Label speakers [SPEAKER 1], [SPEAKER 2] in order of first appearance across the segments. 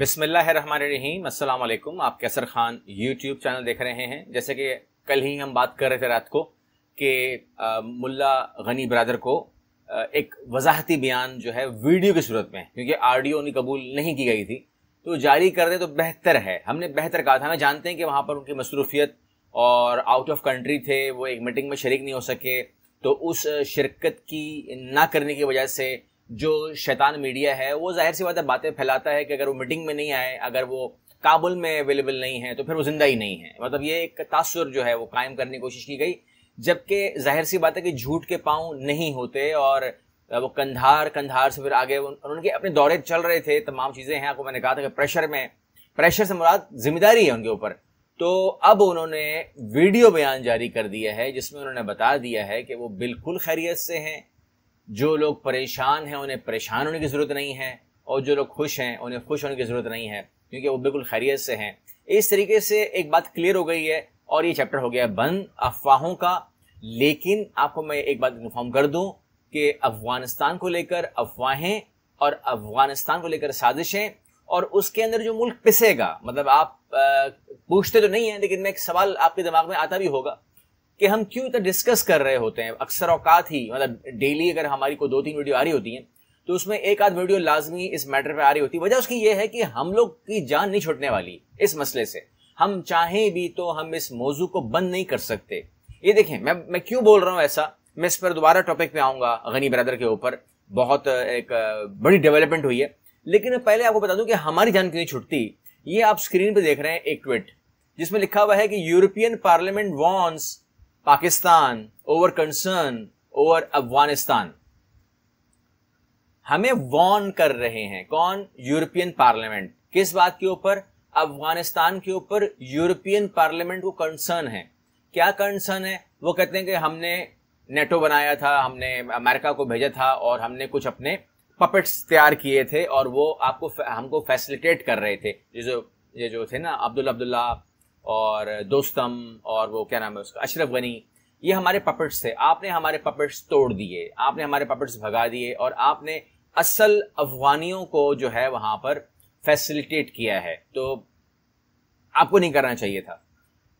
[SPEAKER 1] बिसमीम अल्लाम आप कैसर ख़ान यूट्यूब चैनल देख रहे हैं जैसे कि कल ही हम बात कर रहे थे रात को कि मुल्ला गनी ब्रदर को एक वजाहती बयान जो है वीडियो की सूरत में क्योंकि आडियो उन्हें कबूल नहीं की गई थी तो जारी कर दें तो बेहतर है हमने बेहतर कहा था हमें जानते हैं कि वहाँ पर उनकी मसरूफियत और आउट ऑफ कंट्री थे वो एक मीटिंग में शरीक नहीं हो सके तो उस शिरकत की ना करने की वजह से जो शैतान मीडिया है वो जाहिर सी बात है बातें फैलाता है कि अगर वो मीटिंग में नहीं आए अगर वो काबुल में अवेलेबल नहीं है तो फिर वो ज़िंदा ही नहीं है मतलब ये एक तासर जो है वो कायम करने की कोशिश की गई जबकि जाहिर सी बात है कि झूठ के पाँव नहीं होते और वो कंधार कंधार से फिर आगे उनके अपने दौरे चल रहे थे तमाम चीज़ें हैं आपको मैंने कहा था कि प्रेशर में प्रेशर से मुराद जिम्मेदारी है उनके ऊपर तो अब उन्होंने वीडियो बयान जारी कर दिया है जिसमें उन्होंने बता दिया है कि वो बिल्कुल खैरियत से हैं जो लोग परेशान हैं उन्हें परेशान होने की ज़रूरत नहीं है और जो लोग खुश हैं उन्हें खुश होने की ज़रूरत नहीं है क्योंकि वो बिल्कुल खैरियत से हैं इस तरीके से एक बात क्लियर हो गई है और ये चैप्टर हो गया बंद अफवाहों का लेकिन आपको मैं एक बात इन्फॉर्म कर दूं कि अफगानिस्तान को लेकर अफवाहें और अफगानिस्तान को लेकर साजिशें और उसके अंदर जो मुल्क पिसेगा मतलब आप पूछते तो नहीं है लेकिन मैं एक सवाल आपके दिमाग में आता भी होगा कि हम क्यों इतना डिस्कस कर रहे होते हैं अक्सर औकात ही मतलब डेली अगर हमारी को दो तीन वीडियो आ रही होती हैं तो उसमें एक आध वीडियो लाजमी इस मैटर पर आ रही होती है वजह उसकी ये है कि हम लोग की जान नहीं छुटने वाली इस मसले से हम चाहें भी तो हम इस मौजू को बंद नहीं कर सकते ये देखें मैं मैं क्यों बोल रहा हूँ ऐसा मैं इस पर दोबारा टॉपिक पे आऊँगा गनी ब्रदर के ऊपर बहुत एक बड़ी डेवलपमेंट हुई है लेकिन मैं पहले आपको बता दूं कि हमारी जान क्यों नहीं छुटती ये आप स्क्रीन पर देख रहे हैं एक ट्वीट जिसमें लिखा हुआ है कि European Parliament warns Pakistan over concern over Afghanistan हमें वॉन कर रहे हैं कौन यूरोपियन पार्लियामेंट किस बात के ऊपर अफगानिस्तान के ऊपर यूरोपियन पार्लियामेंट को कंसर्न है क्या कंसर्न है वो कहते हैं कि हमने नेटो बनाया था हमने अमेरिका को भेजा था और हमने कुछ अपने पपेट्स तैयार किए थे और वो आपको हमको फैसिलिटेट कर रहे थे ये जो ये जो थे ना अब्दुल अब्दुल्ला और दोस्तम और वो क्या नाम है उसका अशरफ गनी ये हमारे पपट्स थे आपने हमारे पपट्स तोड़ दिए आपने हमारे पपट्स भगा दिए और आपने असल अफगानियों को जो है वहाँ पर फैसिलिटेट किया है तो आपको नहीं करना चाहिए था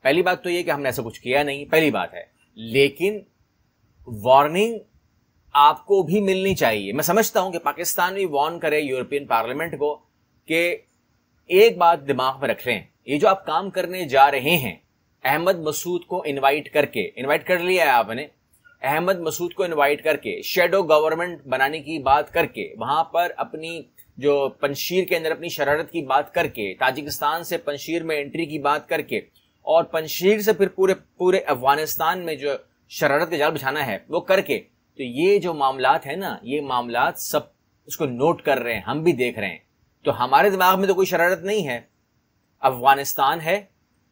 [SPEAKER 1] पहली बात तो ये कि हमने ऐसा कुछ किया नहीं पहली बात है लेकिन वार्निंग आपको भी मिलनी चाहिए मैं समझता हूं कि पाकिस्तान भी वार्न करे यूरोपियन पार्लियामेंट को कि एक बात दिमाग में रख लें ये जो आप काम करने जा रहे हैं अहमद मसूद को इनवाइट करके इनवाइट कर लिया है आपने अहमद मसूद को इनवाइट करके शेडो गवर्नमेंट बनाने की बात करके वहां पर अपनी जो पंशीर के अंदर अपनी शरारत की बात करके ताजिकिस्तान से पंशीर में एंट्री की बात करके और पंशीर से फिर पूरे पूरे अफगानिस्तान में जो शरारत का जाल बिछाना है वो करके तो ये जो मामला है ना ये मामला सब उसको नोट कर रहे हैं हम भी देख रहे हैं तो हमारे दिमाग में तो कोई शरारत नहीं है अफगानिस्तान है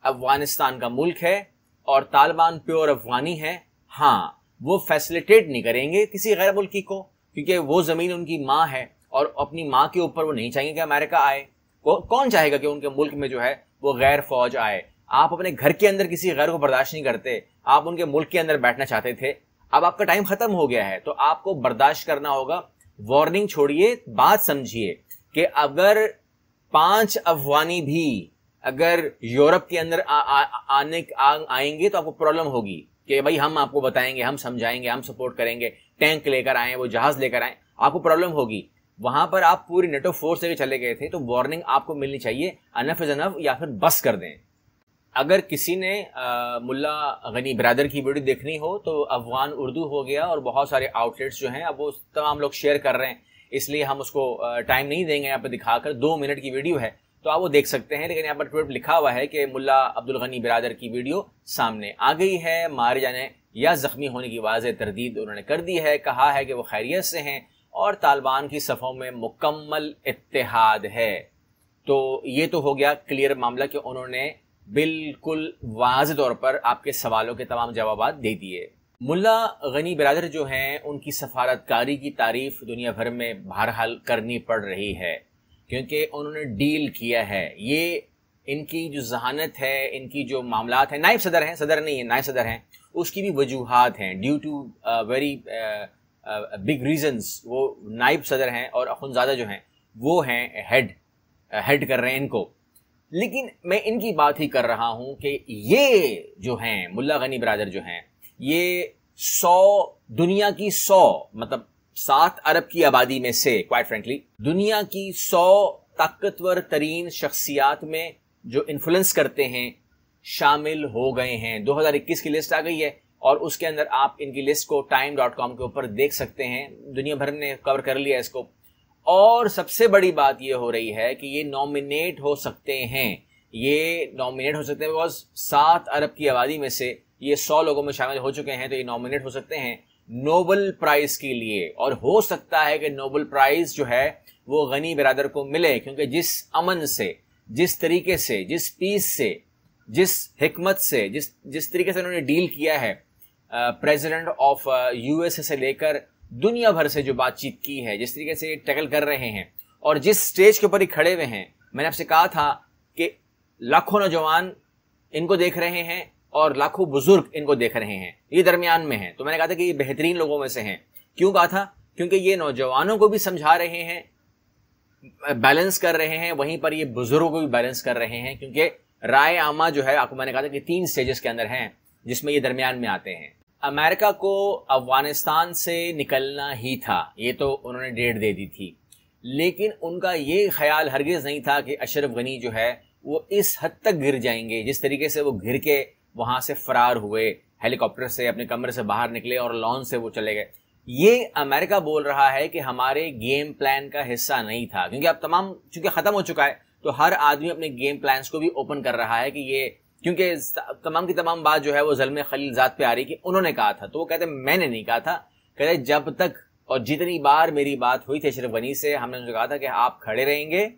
[SPEAKER 1] अफगानिस्तान का मुल्क है और तालिबान प्योर अफगानी है हाँ वो फैसिलिटेट नहीं करेंगे किसी गैर मुल्की को क्योंकि वो ज़मीन उनकी माँ है और अपनी माँ के ऊपर वो नहीं चाहेंगे कि अमेरिका आए कौन चाहेगा कि उनके मुल्क में जो है वो गैर फौज आए आप अपने घर के अंदर किसी गैर को बर्दाश्त नहीं करते आप उनके मुल्क के अंदर बैठना चाहते थे अब आपका टाइम ख़त्म हो गया है तो आपको बर्दाश्त करना होगा वार्निंग छोड़िए बात समझिए कि अगर पांच अफगानी भी अगर यूरोप के अंदर आ, आ, आने आ, आएंगे तो आपको प्रॉब्लम होगी कि भाई हम आपको बताएंगे हम समझाएंगे हम सपोर्ट करेंगे टैंक लेकर आए वो जहाज लेकर आए आपको प्रॉब्लम होगी वहां पर आप पूरी नेटो फोर्स लेकर चले गए थे तो वार्निंग आपको मिलनी चाहिए अनफ इज अनफ या फिर बस कर दें अगर किसी ने आ, मुल्ला गनी ब्रदर की वीडियो देखनी हो तो अफगान उर्दू हो गया और बहुत सारे आउटलेट्स जो हैं अब वो तमाम लोग शेयर कर रहे हैं इसलिए हम उसको टाइम नहीं देंगे यहाँ पर दिखाकर दो मिनट की वीडियो है तो आप वो देख सकते हैं लेकिन यहाँ पर ट्वीट लिखा हुआ है कि मुल्ला अब्दुल गनी बिरादर की वीडियो सामने आ गई है मारे जाने या जख्मी होने की वाज तरदीद उन्होंने कर दी है कहा है कि वो खैरियत से हैं और तालिबान की सफ़ों में मुकम्मल इतिहाद है तो ये तो हो गया क्लियर मामला कि उन्होंने बिल्कुल वाज तौर पर आपके सवालों के तमाम जवाब दे दिए मुल्ला गनी बिरादर जो हैं उनकी सफारतकारी की तारीफ दुनिया भर में बहरहाल करनी पड़ रही है क्योंकि उन्होंने डील किया है ये इनकी जो जहानत है इनकी जो मामला है नायब सदर हैं सदर नहीं है नायब सदर हैं उसकी भी वजूहत हैं due to very big reasons वो नायब सदर हैं और अखुनजादा जो हैं वो हैं हेड हेड uh, कर रहे हैं इनको लेकिन मैं इनकी बात ही कर रहा हूं कि ये जो हैं मुल्ला गनी बरदर जो हैं ये सौ दुनिया की सौ मतलब सात अरब की आबादी में से क्वाइट फ्रेंकली दुनिया की सौ ताकतवर तरीन शख्सियात में जो इन्फ्लुएंस करते हैं शामिल हो गए हैं 2021 की लिस्ट आ गई है और उसके अंदर आप इनकी लिस्ट को टाइम डॉट कॉम के ऊपर देख सकते हैं दुनिया भर ने कवर कर लिया इसको और सबसे बड़ी बात यह हो रही है कि ये नॉमिनेट हो सकते हैं ये नॉमिनेट हो सकते हैं बिकॉज सात अरब की आबादी में से ये सौ लोगों में शामिल हो चुके हैं तो ये नॉमिनेट हो सकते हैं नोबल प्राइज़ के लिए और हो सकता है कि नोबल प्राइज़ जो है वो गनी बरदर को मिले क्योंकि जिस अमन से जिस तरीके से जिस पीस से जिस हमत से जिस जिस तरीके से उन्होंने डील किया है प्रेसिडेंट ऑफ यूएस से लेकर दुनिया भर से जो बातचीत की है जिस तरीके से टैकल कर रहे हैं और जिस स्टेज के ऊपर ही खड़े हुए हैं मैंने आपसे कहा था कि लाखों नौजवान इनको देख रहे हैं और लाखों बुजुर्ग इनको देख रहे हैं ये दरमियान में हैं तो मैंने कहा था कि ये बेहतरीन लोगों में से हैं क्यों कहा था क्योंकि ये नौजवानों को भी समझा रहे हैं बैलेंस कर रहे हैं वहीं पर ये बुजुर्गों को भी बैलेंस कर रहे हैं क्योंकि राय आमा जो है आपको मैंने कहा था कि तीन स्टेजेस के अंदर हैं जिसमें ये दरमियान में आते हैं अमेरिका को अफगानिस्तान से निकलना ही था ये तो उन्होंने डेट दे दी थी लेकिन उनका ये ख्याल हरगिज़ नहीं था कि अशरफ गनी जो है वो इस हद तक गिर जाएंगे जिस तरीके से वो घिर के वहाँ से फरार हुए हेलीकॉप्टर से अपने कमरे से बाहर निकले और लॉन से वो चले गए ये अमेरिका बोल रहा है कि हमारे गेम प्लान का हिस्सा नहीं था क्योंकि अब तमाम चूंकि ख़त्म हो चुका है तो हर आदमी अपने गेम प्लान्स को भी ओपन कर रहा है कि ये क्योंकि तमाम की तमाम बात जो है वो जलम खलील ज़ात पे आ रही कि उन्होंने कहा था तो वो कहते मैंने नहीं कहा था कहते जब तक और जितनी बार मेरी बात हुई थी अशरफ गनी से हमने उनसे कहा था कि आप खड़े रहेंगे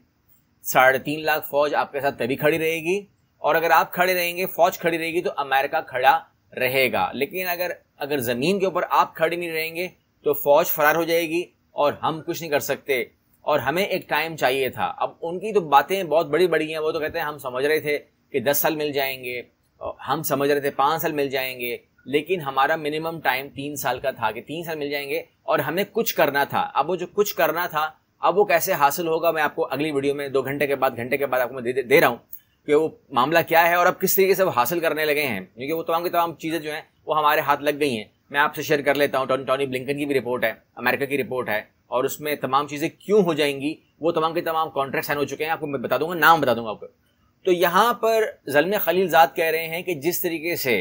[SPEAKER 1] साढ़े तीन लाख फौज आपके साथ तभी खड़ी रहेगी और अगर आप खड़े रहेंगे फौज खड़ी रहेगी तो अमेरिका खड़ा रहेगा लेकिन अगर अगर ज़मीन के ऊपर आप खड़े नहीं रहेंगे तो फौज फरार हो जाएगी और हम कुछ नहीं कर सकते और हमें एक टाइम चाहिए था अब उनकी तो बातें बहुत बड़ी बड़ी हैं वो तो कहते हैं हम समझ रहे थे कि दस साल मिल जाएंगे हम समझ रहे थे पाँच साल मिल जाएंगे लेकिन हमारा मिनिमम टाइम तीन साल का था कि तीन साल मिल जाएंगे और हमें कुछ करना था अब वो जो कुछ करना था अब वो कैसे हासिल होगा मैं आपको अगली वीडियो में दो घंटे के बाद घंटे के बाद आपको मैं दे, दे, दे रहा हूँ कि वो मामला क्या है और अब किस तरीके से वो हासिल करने लगे हैं क्योंकि वो तमाम की तमाम चीज़ें जो हैं वो हमारे हाथ लग गई हैं मैं आपसे शेयर कर लेता हूँ टॉनी ब्लिंकन की भी रिपोर्ट है अमेरिका की रिपोर्ट है और उसमें तमाम चीज़ें क्यों हो जाएंगी वो तमाम के तमाम कॉन्ट्रैक्ट साइन हो चुके हैं आपको मैं बता दूंगा नाम बता दूंगा आपको तो यहाँ पर जलम खलीलजाद कह रहे हैं कि जिस तरीके से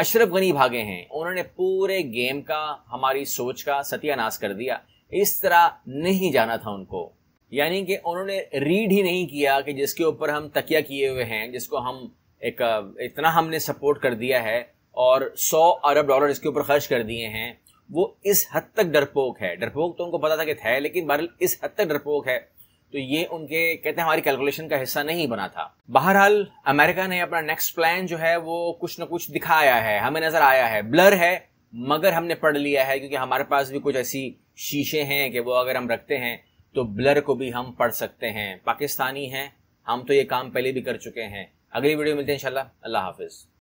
[SPEAKER 1] अशरफ गनी भागे हैं उन्होंने पूरे गेम का हमारी सोच का सत्यानाश कर दिया इस तरह नहीं जाना था उनको यानी कि उन्होंने रीड ही नहीं किया कि जिसके ऊपर हम तकिया किए हुए हैं जिसको हम एक इतना हमने सपोर्ट कर दिया है और सौ अरब डॉलर इसके ऊपर खर्च कर दिए हैं वो इस हद तक डरपोक है डरपोक तो उनको पता था कि है लेकिन बहरहाल इस हद तक डरपोक है तो ये उनके कहते हैं हमारी कैलकुलेशन का हिस्सा नहीं बना था बहरहाल अमेरिका ने अपना नेक्स्ट प्लान जो है वो कुछ ना कुछ दिखाया है हमें नजर आया है ब्लर है मगर हमने पढ़ लिया है क्योंकि हमारे पास भी कुछ ऐसी शीशे हैं कि वो अगर हम रखते हैं तो ब्लर को भी हम पढ़ सकते हैं पाकिस्तानी हैं हम तो ये काम पहले भी कर चुके हैं अगली वीडियो मिलते हैं इंशाल्लाह अल्लाह हाफिज़